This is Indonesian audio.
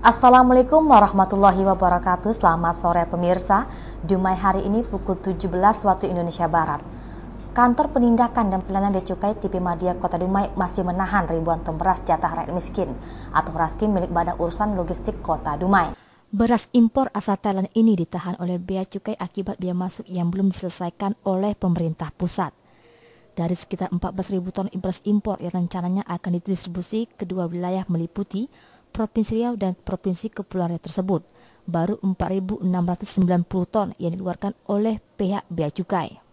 Assalamualaikum warahmatullahi wabarakatuh Selamat sore pemirsa Dumai hari ini pukul 17 waktu Indonesia Barat Kantor Penindakan dan Pelayanan Bea Cukai TV Madia Kota Dumai masih menahan ribuan ton beras jatah rakyat miskin atau raskin milik Badan Urusan Logistik Kota Dumai. Beras impor asal Thailand ini ditahan oleh Bea Cukai akibat biaya masuk yang belum diselesaikan oleh pemerintah pusat. Dari sekitar 14.000 ton beras impor yang rencananya akan didistribusi kedua wilayah meliputi Provinsi Riau dan Provinsi Kepulauan Riau tersebut, baru 4.690 ton yang dikeluarkan oleh pihak Bea Cukai.